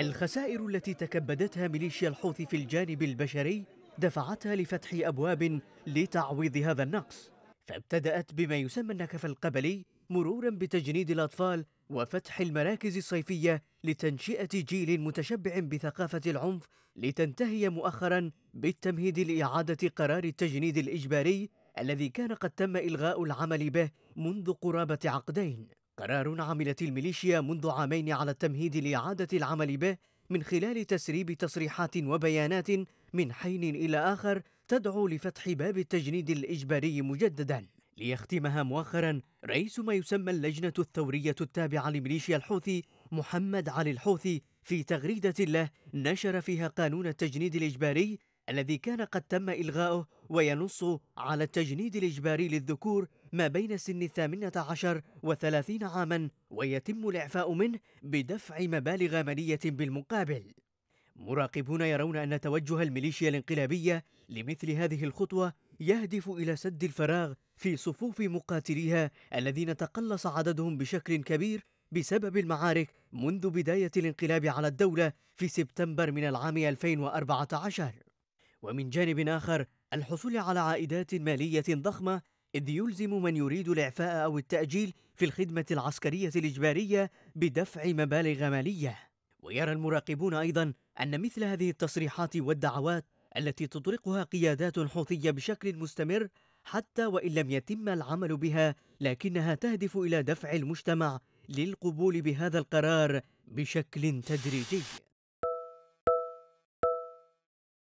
الخسائر التي تكبدتها ميليشيا الحوثي في الجانب البشري دفعتها لفتح أبواب لتعويض هذا النقص فابتدأت بما يسمى النكف القبلي مرورا بتجنيد الأطفال وفتح المراكز الصيفية لتنشئة جيل متشبع بثقافة العنف لتنتهي مؤخرا بالتمهيد لإعادة قرار التجنيد الإجباري الذي كان قد تم إلغاء العمل به منذ قرابة عقدين قرار عملت الميليشيا منذ عامين على التمهيد لإعادة العمل به من خلال تسريب تصريحات وبيانات من حين إلى آخر تدعو لفتح باب التجنيد الإجباري مجددا ليختمها مؤخرا رئيس ما يسمى اللجنة الثورية التابعة لميليشيا الحوثي محمد علي الحوثي في تغريدة له نشر فيها قانون التجنيد الإجباري الذي كان قد تم إلغاؤه وينص على التجنيد الإجباري للذكور ما بين سن الثامنة عشر وثلاثين عاما ويتم الإعفاء منه بدفع مبالغ مالية بالمقابل مراقبون يرون أن توجه الميليشيا الانقلابية لمثل هذه الخطوة يهدف إلى سد الفراغ في صفوف مقاتليها الذين تقلص عددهم بشكل كبير بسبب المعارك منذ بداية الانقلاب على الدولة في سبتمبر من العام 2014 ومن جانب آخر الحصول على عائدات مالية ضخمة إذ يلزم من يريد الإعفاء أو التأجيل في الخدمة العسكرية الإجبارية بدفع مبالغ مالية ويرى المراقبون أيضا أن مثل هذه التصريحات والدعوات التي تطرقها قيادات حوثية بشكل مستمر حتى وإن لم يتم العمل بها لكنها تهدف إلى دفع المجتمع للقبول بهذا القرار بشكل تدريجي